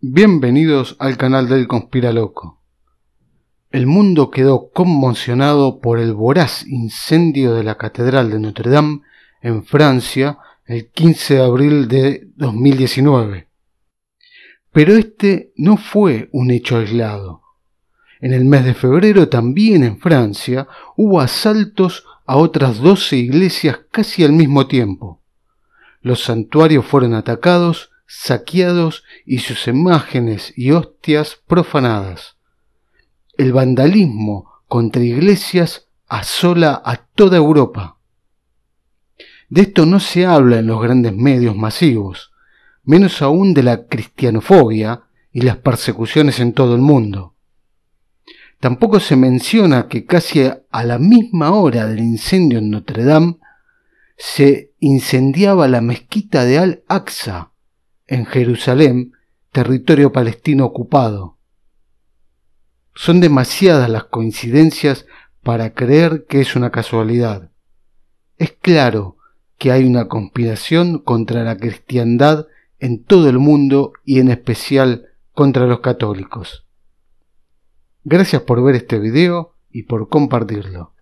Bienvenidos al canal del Conspiraloco. El mundo quedó conmocionado por el voraz incendio de la Catedral de Notre Dame en Francia el 15 de abril de 2019. Pero este no fue un hecho aislado. En el mes de febrero también en Francia hubo asaltos a otras 12 iglesias casi al mismo tiempo. Los santuarios fueron atacados saqueados y sus imágenes y hostias profanadas. El vandalismo contra iglesias asola a toda Europa. De esto no se habla en los grandes medios masivos, menos aún de la cristianofobia y las persecuciones en todo el mundo. Tampoco se menciona que casi a la misma hora del incendio en Notre Dame se incendiaba la mezquita de Al-Aqsa, en Jerusalén, territorio palestino ocupado. Son demasiadas las coincidencias para creer que es una casualidad. Es claro que hay una conspiración contra la cristiandad en todo el mundo y en especial contra los católicos. Gracias por ver este video y por compartirlo.